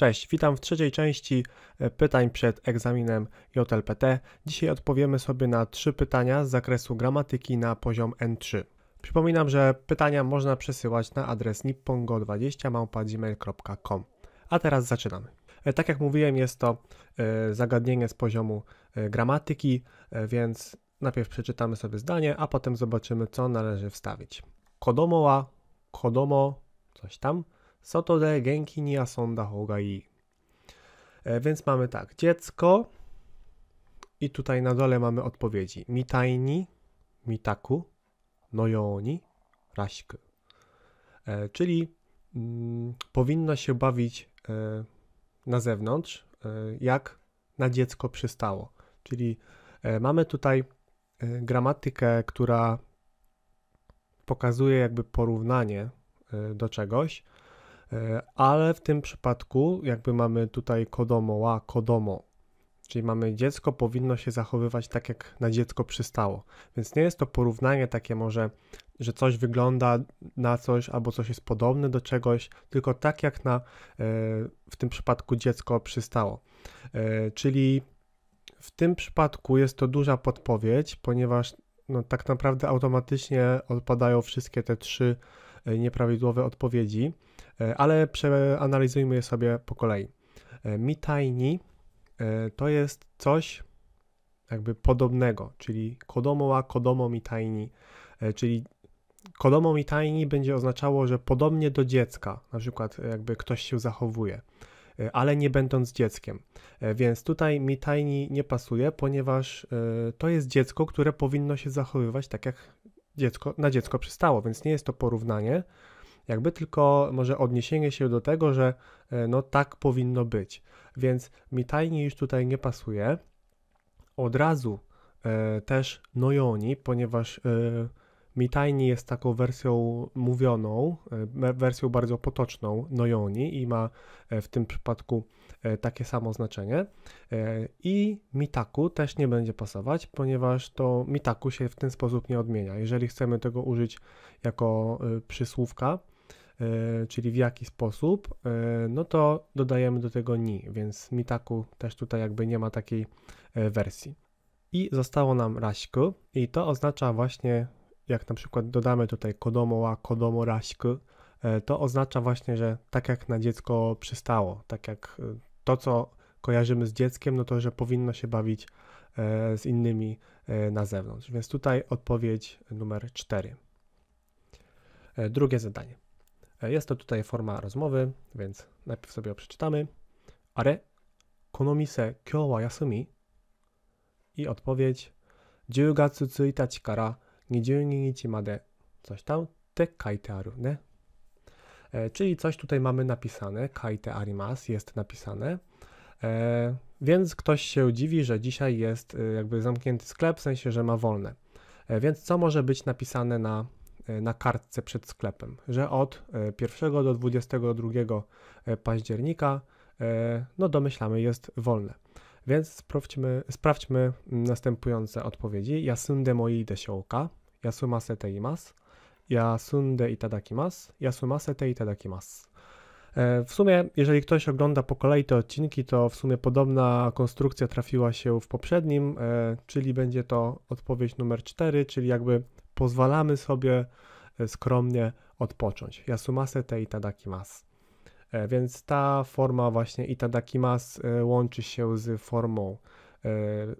Cześć, witam w trzeciej części e, pytań przed egzaminem JLPT. Dzisiaj odpowiemy sobie na trzy pytania z zakresu gramatyki na poziom N3. Przypominam, że pytania można przesyłać na adres nippongo 20gmailcom A teraz zaczynamy. E, tak jak mówiłem, jest to e, zagadnienie z poziomu gramatyki, więc najpierw przeczytamy sobie zdanie, a potem zobaczymy, co należy wstawić. Kodomo kodomo coś tam ni e, więc mamy tak, dziecko i tutaj na dole mamy odpowiedzi. Mitajni, mitaku, nojoni, raśku. E, czyli mm, powinno się bawić e, na zewnątrz, jak na dziecko przystało. Czyli mamy tutaj gramatykę, która pokazuje jakby porównanie do czegoś. E, ale w tym przypadku jakby mamy tutaj kodomo, a kodomo, czyli mamy dziecko powinno się zachowywać tak, jak na dziecko przystało. Więc nie jest to porównanie takie może, że coś wygląda na coś albo coś jest podobne do czegoś, tylko tak, jak na e, w tym przypadku dziecko przystało. E, czyli w tym przypadku jest to duża podpowiedź, ponieważ no, tak naprawdę automatycznie odpadają wszystkie te trzy nieprawidłowe odpowiedzi. E, ale przeanalizujmy je sobie po kolei. E, tajni e, to jest coś jakby podobnego, czyli kodomo wa kodomo tajni, czyli kodomo tajni będzie oznaczało, że podobnie do dziecka, na przykład jakby ktoś się zachowuje, ale nie będąc dzieckiem. Więc tutaj tajni nie pasuje, ponieważ to jest dziecko, które powinno się zachowywać tak jak dziecko, na dziecko przystało, więc nie jest to porównanie, jakby tylko może odniesienie się do tego, że e, no tak powinno być. Więc mi tajnie już tutaj nie pasuje. Od razu e, też Nojoni, ponieważ e, Mitajni jest taką wersją mówioną, e, wersją bardzo potoczną Nojoni i ma e, w tym przypadku takie samo znaczenie. I Mitaku też nie będzie pasować, ponieważ to Mitaku się w ten sposób nie odmienia. Jeżeli chcemy tego użyć jako przysłówka, E, czyli w jaki sposób, e, no to dodajemy do tego ni, więc mitaku też tutaj jakby nie ma takiej e, wersji. I zostało nam raśku i to oznacza właśnie, jak na przykład dodamy tutaj kodomo wa kodomo raśku, to oznacza właśnie, że tak jak na dziecko przystało, tak jak to, co kojarzymy z dzieckiem, no to, że powinno się bawić z innymi na zewnątrz. Więc tutaj odpowiedź numer 4. Drugie zadanie. Jest to tutaj forma rozmowy, więc najpierw sobie przeczytamy. Ale konomise kyo wa yasumi? I odpowiedź 10月1日から22 made coś tam te kaite aru, ne? E, czyli coś tutaj mamy napisane, kaite arimas jest napisane. E, więc ktoś się dziwi, że dzisiaj jest e, jakby zamknięty sklep, w sensie, że ma wolne. E, więc co może być napisane na E, na kartce przed sklepem, że od 1 e, do 22 e, października, no domyślamy, jest wolne. Więc sprawdźmy, sprawdźmy mm, następujące odpowiedzi. Yasunde mo ii deshouka? Yasumase te imasu? Yasunde itadakimasu? Yasumase te mas. W sumie, jeżeli ktoś ogląda po kolei te odcinki, to w sumie podobna konstrukcja trafiła się w poprzednim, czyli będzie to odpowiedź numer 4, czyli jakby pozwalamy sobie e, skromnie odpocząć. Yasumase te itadakimasu. E, więc ta forma właśnie itadakimasu e, łączy się z formą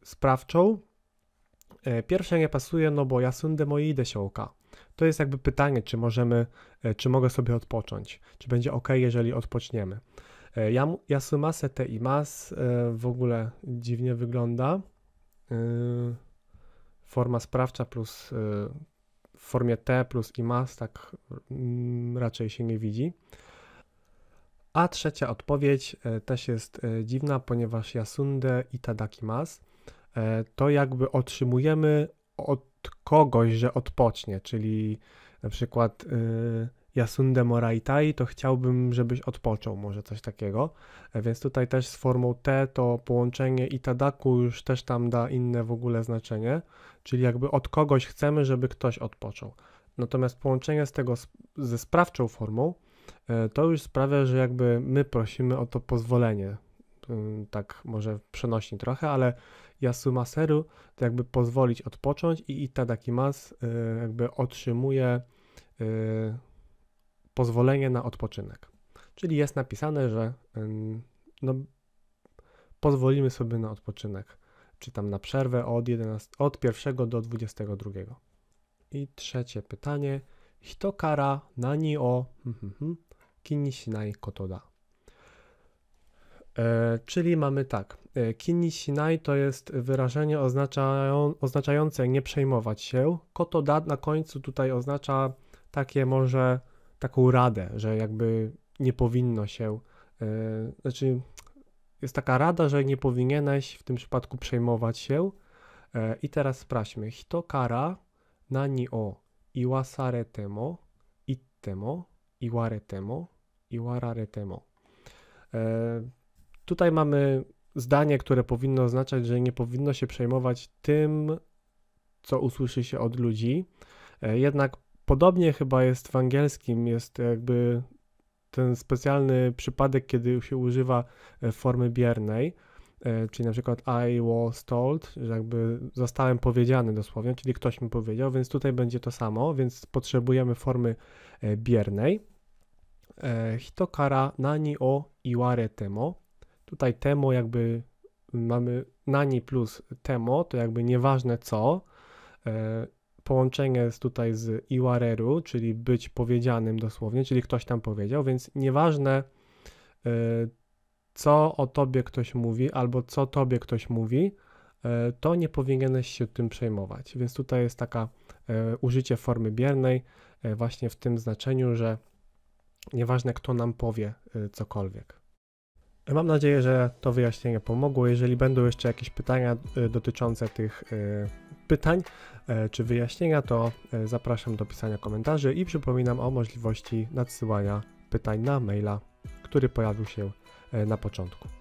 sprawczą. Pierwsza nie pasuje, no bo yasunde moi desiołka. To jest jakby pytanie, czy możemy, czy mogę sobie odpocząć, czy będzie ok, jeżeli odpoczniemy. Yasumase te imas w ogóle dziwnie wygląda forma sprawcza plus y, w formie T plus i mas, tak mm, raczej się nie widzi. A trzecia odpowiedź y, też jest y, dziwna, ponieważ Yasunde mas. to jakby otrzymujemy od kogoś, że odpocznie, czyli na przykład Yasunde Moraitai, to chciałbym, żebyś odpoczął, może coś takiego. E, więc tutaj też z formą T to połączenie itadaku już też tam da inne w ogóle znaczenie, czyli jakby od kogoś chcemy, żeby ktoś odpoczął. Natomiast połączenie z tego ze sprawczą formą e, to już sprawia, że jakby my prosimy o to pozwolenie. Mm, tak może przenośni trochę, ale Yasumaseru to jakby pozwolić odpocząć i itadakimas e, jakby otrzymuje pozwolenie na odpoczynek. Czyli jest napisane, że no, pozwolimy sobie na odpoczynek, czy tam na przerwę od, 11, od 1 do 22. I trzecie pytanie. kto kara nani o hmm, hmm, hmm, kinishinai kotoda. E, czyli mamy tak. E, kinishinai to jest wyrażenie oznaczają, oznaczające nie przejmować się. Kotoda na końcu tutaj oznacza takie może taką radę, że jakby nie powinno się, yy, znaczy jest taka rada, że nie powinieneś w tym przypadku przejmować się. Yy, I teraz sprawdźmy. Hito kara nani o temo ittemo, iwaretemo, iwararetemo. Yy, e, tutaj mamy zdanie, które powinno oznaczać, że nie powinno się przejmować tym, co usłyszy się od ludzi. Jednak Podobnie chyba jest w angielskim, jest jakby ten specjalny przypadek, kiedy się używa e, formy biernej, e, czyli na przykład I was told, że jakby zostałem powiedziany dosłownie, czyli ktoś mi powiedział, więc tutaj będzie to samo, więc potrzebujemy formy e, biernej. Hitokara nani o iware temo. Tutaj temo jakby mamy nani plus temo, to jakby nieważne co połączenie jest tutaj z iwareru, czyli być powiedzianym dosłownie, czyli ktoś tam powiedział, więc nieważne y, co o tobie ktoś mówi albo co tobie ktoś mówi, y, to nie powinieneś się tym przejmować. Więc tutaj jest taka y, użycie formy biernej właśnie w tym znaczeniu, że nieważne kto nam powie cokolwiek. Mam nadzieję, że to wyjaśnienie pomogło. Jeżeli będą jeszcze jakieś pytania dotyczące tych pytań e, czy wyjaśnienia, to e, zapraszam do pisania komentarzy i przypominam o możliwości nadsyłania pytań na maila, który pojawił się e, na początku.